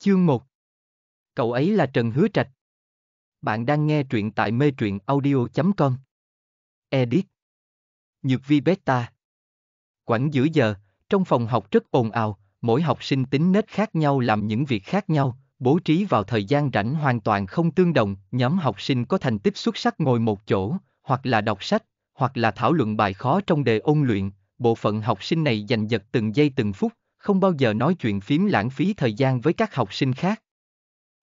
Chương 1 Cậu ấy là Trần Hứa Trạch. Bạn đang nghe truyện tại mê truyện audio.com Edit Nhược vi beta Quảng giữa giờ, trong phòng học rất ồn ào, mỗi học sinh tính nết khác nhau làm những việc khác nhau, bố trí vào thời gian rảnh hoàn toàn không tương đồng, nhóm học sinh có thành tích xuất sắc ngồi một chỗ, hoặc là đọc sách, hoặc là thảo luận bài khó trong đề ôn luyện, bộ phận học sinh này giành giật từng giây từng phút, không bao giờ nói chuyện phím lãng phí thời gian với các học sinh khác.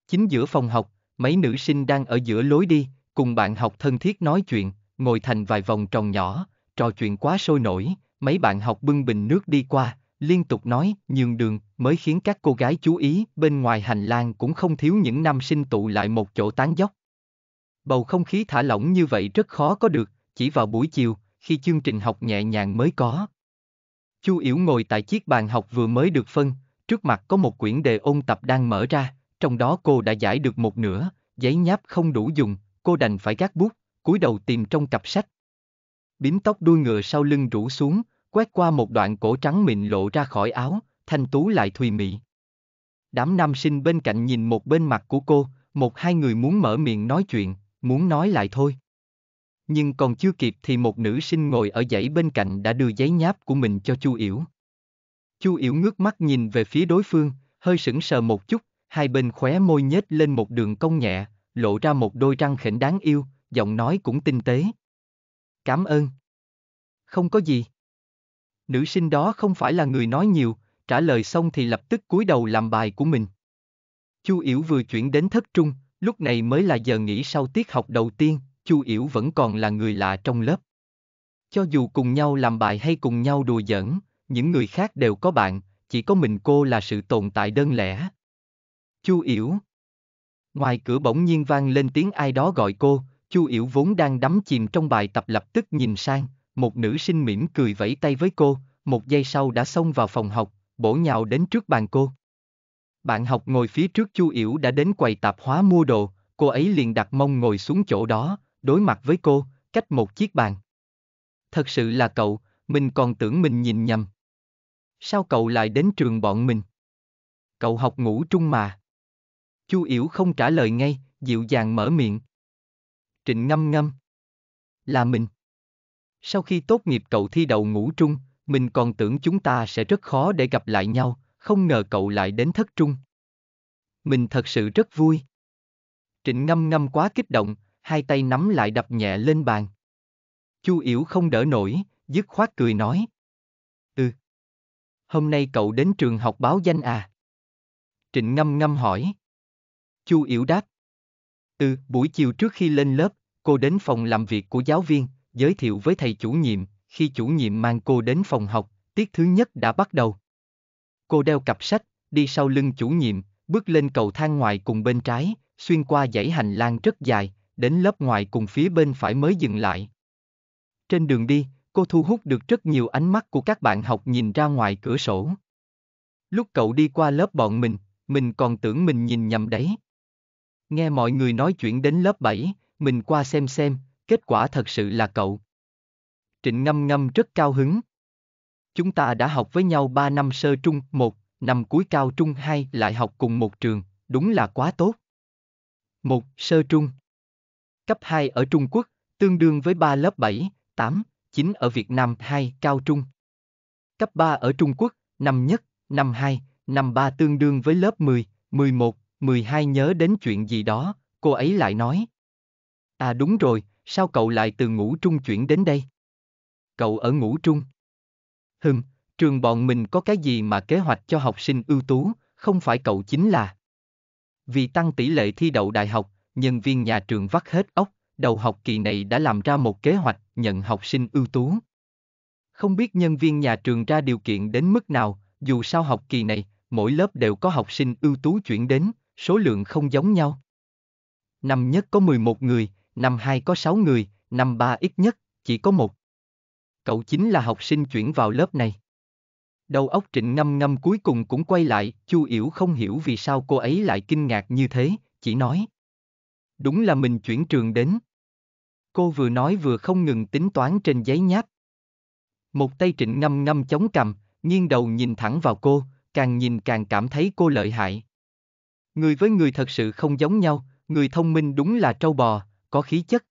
Chính giữa phòng học, mấy nữ sinh đang ở giữa lối đi, cùng bạn học thân thiết nói chuyện, ngồi thành vài vòng tròn nhỏ, trò chuyện quá sôi nổi, mấy bạn học bưng bình nước đi qua, liên tục nói nhường đường mới khiến các cô gái chú ý, bên ngoài hành lang cũng không thiếu những nam sinh tụ lại một chỗ tán dốc. Bầu không khí thả lỏng như vậy rất khó có được, chỉ vào buổi chiều, khi chương trình học nhẹ nhàng mới có, Chu Yểu ngồi tại chiếc bàn học vừa mới được phân, trước mặt có một quyển đề ôn tập đang mở ra, trong đó cô đã giải được một nửa, giấy nháp không đủ dùng, cô đành phải gác bút, cúi đầu tìm trong cặp sách. Bím tóc đuôi ngựa sau lưng rủ xuống, quét qua một đoạn cổ trắng mịn lộ ra khỏi áo, thanh tú lại thùy mị. Đám nam sinh bên cạnh nhìn một bên mặt của cô, một hai người muốn mở miệng nói chuyện, muốn nói lại thôi nhưng còn chưa kịp thì một nữ sinh ngồi ở dãy bên cạnh đã đưa giấy nháp của mình cho chu yểu chu yểu ngước mắt nhìn về phía đối phương hơi sững sờ một chút hai bên khóe môi nhếch lên một đường cong nhẹ lộ ra một đôi răng khểnh đáng yêu giọng nói cũng tinh tế cảm ơn không có gì nữ sinh đó không phải là người nói nhiều trả lời xong thì lập tức cúi đầu làm bài của mình chu yểu vừa chuyển đến thất trung lúc này mới là giờ nghỉ sau tiết học đầu tiên Chu Yểu vẫn còn là người lạ trong lớp. Cho dù cùng nhau làm bài hay cùng nhau đùa giỡn, những người khác đều có bạn, chỉ có mình cô là sự tồn tại đơn lẻ. Chu Yểu Ngoài cửa bỗng nhiên vang lên tiếng ai đó gọi cô, Chu Yểu vốn đang đắm chìm trong bài tập lập tức nhìn sang, một nữ sinh mỉm cười vẫy tay với cô, một giây sau đã xông vào phòng học, bổ nhào đến trước bàn cô. Bạn học ngồi phía trước Chu Yểu đã đến quầy tạp hóa mua đồ, cô ấy liền đặt mông ngồi xuống chỗ đó, đối mặt với cô, cách một chiếc bàn. Thật sự là cậu, mình còn tưởng mình nhìn nhầm. Sao cậu lại đến trường bọn mình? Cậu học ngủ trung mà. Chu Yểu không trả lời ngay, dịu dàng mở miệng. Trịnh ngâm ngâm. Là mình. Sau khi tốt nghiệp cậu thi đậu ngũ trung, mình còn tưởng chúng ta sẽ rất khó để gặp lại nhau, không ngờ cậu lại đến thất trung. Mình thật sự rất vui. Trịnh ngâm ngâm quá kích động, hai tay nắm lại đập nhẹ lên bàn. Chu Yểu không đỡ nổi, dứt khoát cười nói. Ừ. Hôm nay cậu đến trường học báo danh à? Trịnh ngâm ngâm hỏi. Chu Yểu đáp. Ừ, buổi chiều trước khi lên lớp, cô đến phòng làm việc của giáo viên, giới thiệu với thầy chủ nhiệm, khi chủ nhiệm mang cô đến phòng học, tiết thứ nhất đã bắt đầu. Cô đeo cặp sách, đi sau lưng chủ nhiệm, bước lên cầu thang ngoài cùng bên trái, xuyên qua dãy hành lang rất dài, đến lớp ngoài cùng phía bên phải mới dừng lại. Trên đường đi, cô thu hút được rất nhiều ánh mắt của các bạn học nhìn ra ngoài cửa sổ. Lúc cậu đi qua lớp bọn mình, mình còn tưởng mình nhìn nhầm đấy. Nghe mọi người nói chuyện đến lớp 7, mình qua xem xem, kết quả thật sự là cậu. Trịnh ngâm ngâm rất cao hứng. Chúng ta đã học với nhau 3 năm sơ trung 1, năm cuối cao trung 2 lại học cùng một trường, đúng là quá tốt. Một Sơ trung Cấp 2 ở Trung Quốc, tương đương với 3 lớp 7, 8, 9 ở Việt Nam 2 cao trung. Cấp 3 ở Trung Quốc, năm nhất, năm 2, năm 3 tương đương với lớp 10, 11, 12 nhớ đến chuyện gì đó, cô ấy lại nói. À đúng rồi, sao cậu lại từ ngũ trung chuyển đến đây? Cậu ở ngũ trung. Hừm, trường bọn mình có cái gì mà kế hoạch cho học sinh ưu tú, không phải cậu chính là. Vì tăng tỷ lệ thi đậu đại học, nhân viên nhà trường vắt hết óc, đầu học kỳ này đã làm ra một kế hoạch nhận học sinh ưu tú. Không biết nhân viên nhà trường ra điều kiện đến mức nào, dù sao học kỳ này, mỗi lớp đều có học sinh ưu tú chuyển đến, số lượng không giống nhau. Năm nhất có 11 người, năm hai có 6 người, năm ba ít nhất, chỉ có một. Cậu chính là học sinh chuyển vào lớp này. Đầu óc trịnh ngâm ngâm cuối cùng cũng quay lại, Chu Yểu không hiểu vì sao cô ấy lại kinh ngạc như thế, chỉ nói đúng là mình chuyển trường đến. Cô vừa nói vừa không ngừng tính toán trên giấy nháp. Một tay trịnh ngâm ngâm chống cằm, nghiêng đầu nhìn thẳng vào cô, càng nhìn càng cảm thấy cô lợi hại. Người với người thật sự không giống nhau, người thông minh đúng là trâu bò, có khí chất.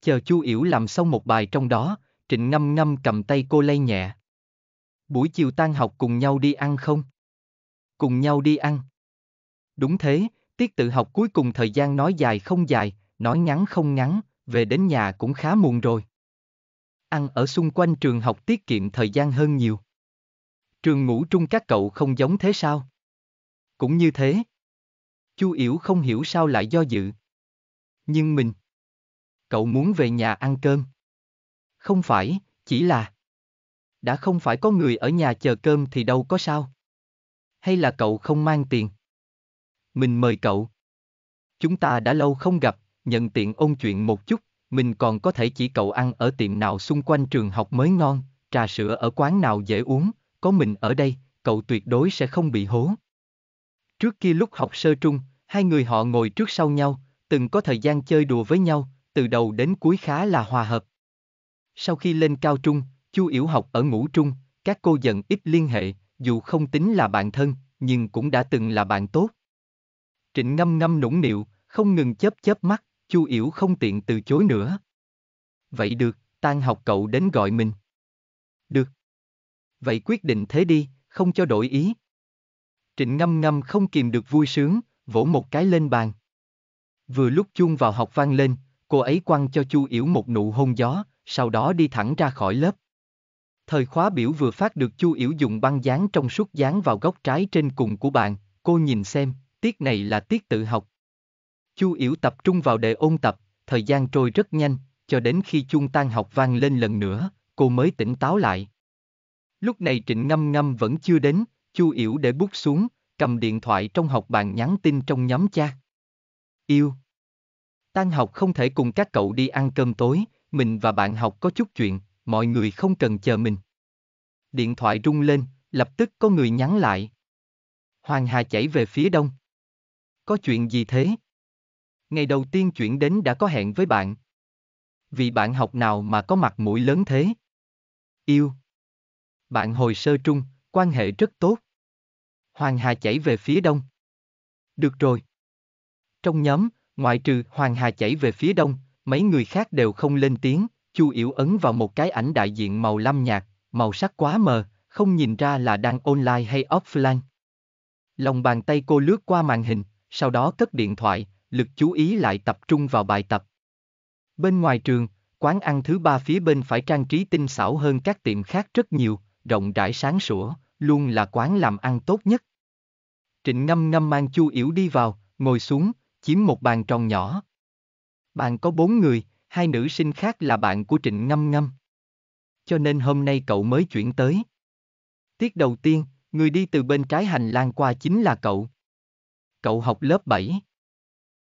Chờ Chu Yểu làm xong một bài trong đó, Trịnh Ngâm Ngâm cầm tay cô lay nhẹ. Buổi chiều tan học cùng nhau đi ăn không? Cùng nhau đi ăn. Đúng thế, Tiết tự học cuối cùng thời gian nói dài không dài, nói ngắn không ngắn, về đến nhà cũng khá muộn rồi. Ăn ở xung quanh trường học tiết kiệm thời gian hơn nhiều. Trường ngủ trung các cậu không giống thế sao? Cũng như thế. Chu Yểu không hiểu sao lại do dự. Nhưng mình. Cậu muốn về nhà ăn cơm. Không phải, chỉ là. Đã không phải có người ở nhà chờ cơm thì đâu có sao. Hay là cậu không mang tiền? mình mời cậu. Chúng ta đã lâu không gặp, nhận tiện ôn chuyện một chút, mình còn có thể chỉ cậu ăn ở tiệm nào xung quanh trường học mới ngon, trà sữa ở quán nào dễ uống, có mình ở đây, cậu tuyệt đối sẽ không bị hố. Trước kia lúc học sơ trung, hai người họ ngồi trước sau nhau, từng có thời gian chơi đùa với nhau, từ đầu đến cuối khá là hòa hợp. Sau khi lên cao trung, Chu Yểu học ở ngũ trung, các cô dần ít liên hệ, dù không tính là bạn thân, nhưng cũng đã từng là bạn tốt. Trịnh ngâm ngâm nũng nịu, không ngừng chớp chớp mắt, Chu Yểu không tiện từ chối nữa. Vậy được, tan học cậu đến gọi mình. Được. Vậy quyết định thế đi, không cho đổi ý. Trịnh ngâm ngâm không kìm được vui sướng, vỗ một cái lên bàn. Vừa lúc chuông vào học vang lên, cô ấy quăng cho Chu Yểu một nụ hôn gió, sau đó đi thẳng ra khỏi lớp. Thời khóa biểu vừa phát được Chu Yểu dùng băng dán trong suốt dán vào góc trái trên cùng của bạn, cô nhìn xem, tiết này là tiết tự học. Chu Yểu tập trung vào đề ôn tập, thời gian trôi rất nhanh, cho đến khi chuông tan học vang lên lần nữa, cô mới tỉnh táo lại. Lúc này Trịnh Ngâm Ngâm vẫn chưa đến, Chu Yểu để bút xuống, cầm điện thoại trong học bàn nhắn tin trong nhóm cha. Yêu. Tan học không thể cùng các cậu đi ăn cơm tối, mình và bạn học có chút chuyện, mọi người không cần chờ mình. Điện thoại rung lên, lập tức có người nhắn lại. Hoàng Hà chảy về phía đông. Có chuyện gì thế? Ngày đầu tiên chuyển đến đã có hẹn với bạn. Vì bạn học nào mà có mặt mũi lớn thế? Yêu. Bạn hồi sơ trung, quan hệ rất tốt. Hoàng Hà chảy về phía đông. Được rồi. Trong nhóm, ngoại trừ Hoàng Hà chảy về phía đông, mấy người khác đều không lên tiếng, Chu Yểu ấn vào một cái ảnh đại diện màu lam nhạt, màu sắc quá mờ, không nhìn ra là đang online hay offline. Lòng bàn tay cô lướt qua màn hình sau đó cất điện thoại, lực chú ý lại tập trung vào bài tập. Bên ngoài trường, quán ăn thứ ba phía bên phải trang trí tinh xảo hơn các tiệm khác rất nhiều, rộng rãi sáng sủa, luôn là quán làm ăn tốt nhất. Trịnh ngâm ngâm mang chu Yếu đi vào, ngồi xuống, chiếm một bàn tròn nhỏ. Bàn có bốn người, hai nữ sinh khác là bạn của Trịnh Ngâm Ngâm. Cho nên hôm nay cậu mới chuyển tới. Tiết đầu tiên, người đi từ bên trái hành lang qua chính là cậu. Cậu học lớp 7.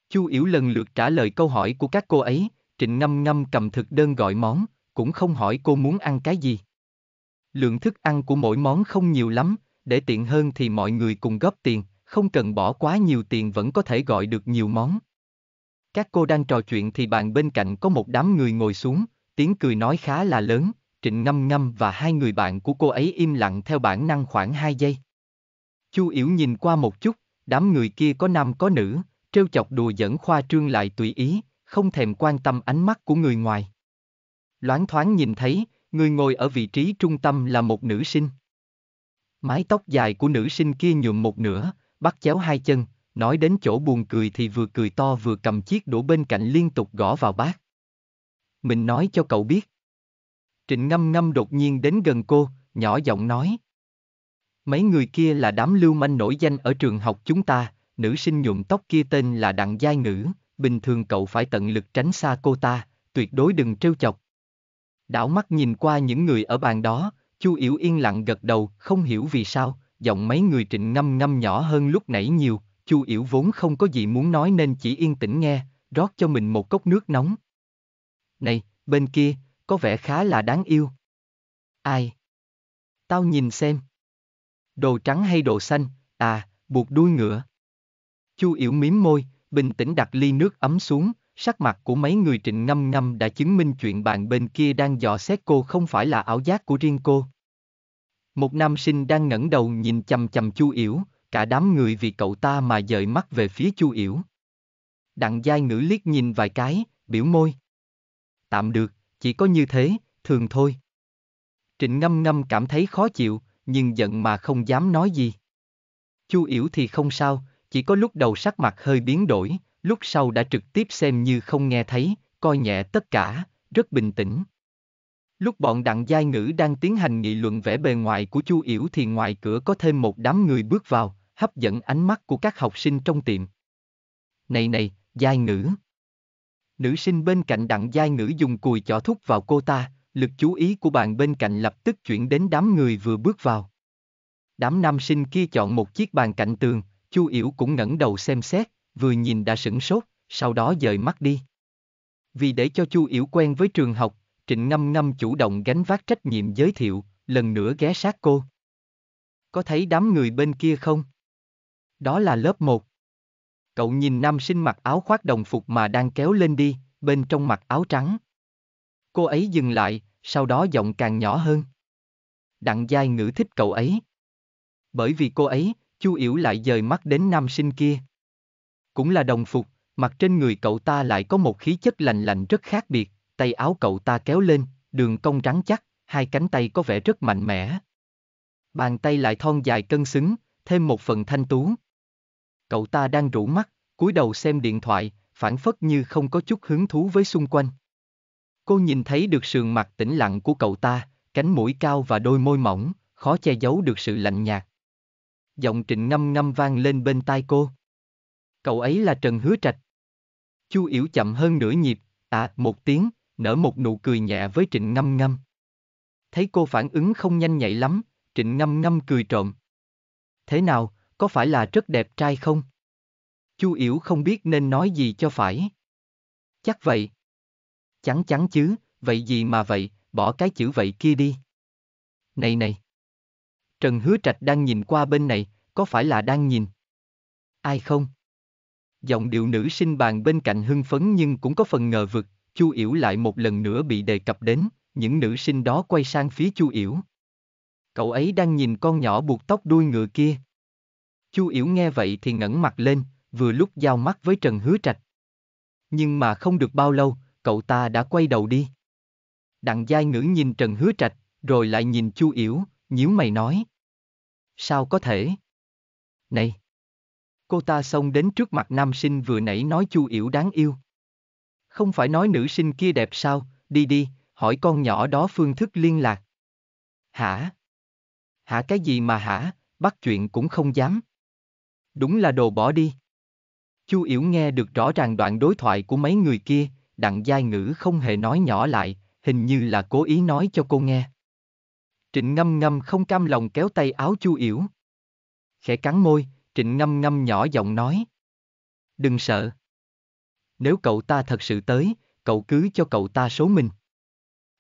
Chu Yểu lần lượt trả lời câu hỏi của các cô ấy, Trịnh Ngâm Ngâm cầm thực đơn gọi món, cũng không hỏi cô muốn ăn cái gì. Lượng thức ăn của mỗi món không nhiều lắm, để tiện hơn thì mọi người cùng góp tiền, không cần bỏ quá nhiều tiền vẫn có thể gọi được nhiều món. Các cô đang trò chuyện thì bàn bên cạnh có một đám người ngồi xuống, tiếng cười nói khá là lớn, Trịnh Ngâm Ngâm và hai người bạn của cô ấy im lặng theo bản năng khoảng 2 giây. Chu Yểu nhìn qua một chút, Đám người kia có nam có nữ, trêu chọc đùa dẫn khoa trương lại tùy ý, không thèm quan tâm ánh mắt của người ngoài. Loáng thoáng nhìn thấy, người ngồi ở vị trí trung tâm là một nữ sinh. Mái tóc dài của nữ sinh kia nhuộm một nửa, bắt chéo hai chân, nói đến chỗ buồn cười thì vừa cười to vừa cầm chiếc đũa bên cạnh liên tục gõ vào bát. Mình nói cho cậu biết. Trịnh ngâm ngâm đột nhiên đến gần cô, nhỏ giọng nói. Mấy người kia là đám lưu manh nổi danh ở trường học chúng ta, nữ sinh nhuộm tóc kia tên là Đặng Giai Ngữ, bình thường cậu phải tận lực tránh xa cô ta, tuyệt đối đừng trêu chọc. Đảo mắt nhìn qua những người ở bàn đó, Chu Yểu yên lặng gật đầu, không hiểu vì sao, giọng mấy người trịnh ngâm ngâm nhỏ hơn lúc nãy nhiều, Chu Yểu vốn không có gì muốn nói nên chỉ yên tĩnh nghe, rót cho mình một cốc nước nóng. Này, bên kia, có vẻ khá là đáng yêu. Ai? Tao nhìn xem đồ trắng hay đồ xanh, à, buộc đuôi ngựa. Chu Yểu mím môi, bình tĩnh đặt ly nước ấm xuống, sắc mặt của mấy người trịnh ngâm ngâm đã chứng minh chuyện bạn bên kia đang dò xét cô không phải là ảo giác của riêng cô. Một nam sinh đang ngẩng đầu nhìn chầm chầm Chu Yểu, cả đám người vì cậu ta mà dời mắt về phía Chu Yểu. Đặng giai ngữ liếc nhìn vài cái, biểu môi. Tạm được, chỉ có như thế, thường thôi. Trịnh ngâm ngâm cảm thấy khó chịu, nhưng giận mà không dám nói gì. Chu Yểu thì không sao, chỉ có lúc đầu sắc mặt hơi biến đổi, lúc sau đã trực tiếp xem như không nghe thấy, coi nhẹ tất cả, rất bình tĩnh. Lúc bọn đặng giai ngữ đang tiến hành nghị luận vẻ bề ngoài của Chu Yểu thì ngoài cửa có thêm một đám người bước vào, hấp dẫn ánh mắt của các học sinh trong tiệm. Này này, giai ngữ. Nữ sinh bên cạnh đặng giai ngữ dùng cùi chỏ thúc vào cô ta, lực chú ý của bạn bên cạnh lập tức chuyển đến đám người vừa bước vào. Đám nam sinh kia chọn một chiếc bàn cạnh tường, Chu Yểu cũng ngẩng đầu xem xét, vừa nhìn đã sửng sốt, sau đó dời mắt đi. Vì để cho Chu Yểu quen với trường học, Trịnh Ngâm Ngâm chủ động gánh vác trách nhiệm giới thiệu, lần nữa ghé sát cô. Có thấy đám người bên kia không? Đó là lớp 1. Cậu nhìn nam sinh mặc áo khoác đồng phục mà đang kéo lên đi, bên trong mặc áo trắng, Cô ấy dừng lại, sau đó giọng càng nhỏ hơn. Đặng giai ngữ thích cậu ấy. Bởi vì cô ấy, Chu Yểu lại dời mắt đến nam sinh kia. Cũng là đồng phục, mặt trên người cậu ta lại có một khí chất lành lạnh rất khác biệt, tay áo cậu ta kéo lên, đường cong rắn chắc, hai cánh tay có vẻ rất mạnh mẽ. Bàn tay lại thon dài cân xứng, thêm một phần thanh tú. Cậu ta đang rủ mắt, cúi đầu xem điện thoại, phản phất như không có chút hứng thú với xung quanh. Cô nhìn thấy được sườn mặt tĩnh lặng của cậu ta, cánh mũi cao và đôi môi mỏng, khó che giấu được sự lạnh nhạt. Giọng trịnh ngâm ngâm vang lên bên tai cô. Cậu ấy là Trần Hứa Trạch. Chu Yểu chậm hơn nửa nhịp, à, một tiếng, nở một nụ cười nhẹ với trịnh ngâm ngâm. Thấy cô phản ứng không nhanh nhạy lắm, trịnh ngâm ngâm cười trộm. Thế nào, có phải là rất đẹp trai không? Chu Yểu không biết nên nói gì cho phải. Chắc vậy, Chắn chắn chứ, vậy gì mà vậy, bỏ cái chữ vậy kia đi. Này này. Trần Hứa Trạch đang nhìn qua bên này, có phải là đang nhìn? Ai không? Giọng điệu nữ sinh bàn bên cạnh hưng phấn nhưng cũng có phần ngờ vực, Chu Yểu lại một lần nữa bị đề cập đến, những nữ sinh đó quay sang phía Chu Yểu. Cậu ấy đang nhìn con nhỏ buộc tóc đuôi ngựa kia. Chu Yểu nghe vậy thì ngẩng mặt lên, vừa lúc giao mắt với Trần Hứa Trạch. Nhưng mà không được bao lâu, cậu ta đã quay đầu đi. Đặng giai ngữ nhìn Trần Hứa Trạch, rồi lại nhìn Chu Yểu, nhíu mày nói. Sao có thể? Này! Cô ta xông đến trước mặt nam sinh vừa nãy nói Chu Yểu đáng yêu. Không phải nói nữ sinh kia đẹp sao, đi đi, hỏi con nhỏ đó phương thức liên lạc. Hả? Hả cái gì mà hả, bắt chuyện cũng không dám. Đúng là đồ bỏ đi. Chu Yểu nghe được rõ ràng đoạn đối thoại của mấy người kia, đặng giai ngữ không hề nói nhỏ lại, hình như là cố ý nói cho cô nghe. Trịnh ngâm ngâm không cam lòng kéo tay áo chu yểu. Khẽ cắn môi, trịnh ngâm ngâm nhỏ giọng nói. Đừng sợ. Nếu cậu ta thật sự tới, cậu cứ cho cậu ta số mình.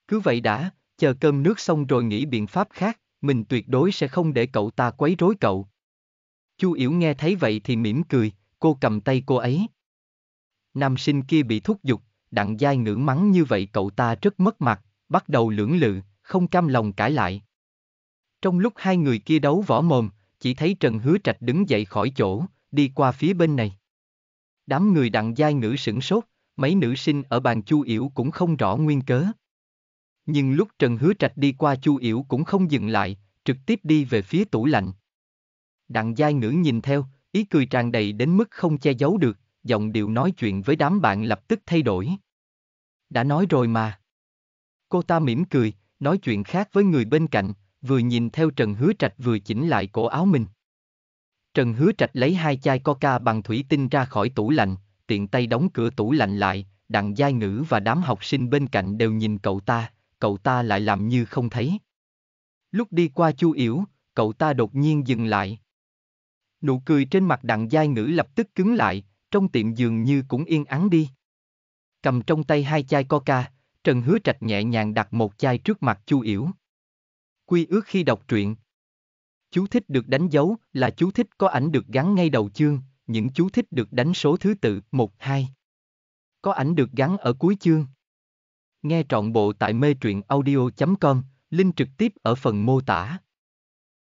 Cứ vậy đã, chờ cơm nước xong rồi nghĩ biện pháp khác, mình tuyệt đối sẽ không để cậu ta quấy rối cậu. Chu Yểu nghe thấy vậy thì mỉm cười, cô cầm tay cô ấy. Nam sinh kia bị thúc giục, đặng giai ngữ mắng như vậy cậu ta rất mất mặt, bắt đầu lưỡng lự, không cam lòng cãi lại. Trong lúc hai người kia đấu võ mồm, chỉ thấy Trần Hứa Trạch đứng dậy khỏi chỗ, đi qua phía bên này. Đám người đặng giai ngữ sửng sốt, mấy nữ sinh ở bàn Chu Yểu cũng không rõ nguyên cớ. Nhưng lúc Trần Hứa Trạch đi qua Chu Yểu cũng không dừng lại, trực tiếp đi về phía tủ lạnh. Đặng giai ngữ nhìn theo, ý cười tràn đầy đến mức không che giấu được, giọng điệu nói chuyện với đám bạn lập tức thay đổi đã nói rồi mà. Cô ta mỉm cười, nói chuyện khác với người bên cạnh, vừa nhìn theo Trần Hứa Trạch vừa chỉnh lại cổ áo mình. Trần Hứa Trạch lấy hai chai coca bằng thủy tinh ra khỏi tủ lạnh, tiện tay đóng cửa tủ lạnh lại, đặng giai ngữ và đám học sinh bên cạnh đều nhìn cậu ta, cậu ta lại làm như không thấy. Lúc đi qua Chu yếu, cậu ta đột nhiên dừng lại. Nụ cười trên mặt đặng giai ngữ lập tức cứng lại, trong tiệm dường như cũng yên ắng đi cầm trong tay hai chai coca, Trần Hứa Trạch nhẹ nhàng đặt một chai trước mặt Chu Yểu. Quy ước khi đọc truyện. Chú thích được đánh dấu là chú thích có ảnh được gắn ngay đầu chương, những chú thích được đánh số thứ tự 1, 2. Có ảnh được gắn ở cuối chương. Nghe trọn bộ tại mê truyện audio.com, link trực tiếp ở phần mô tả.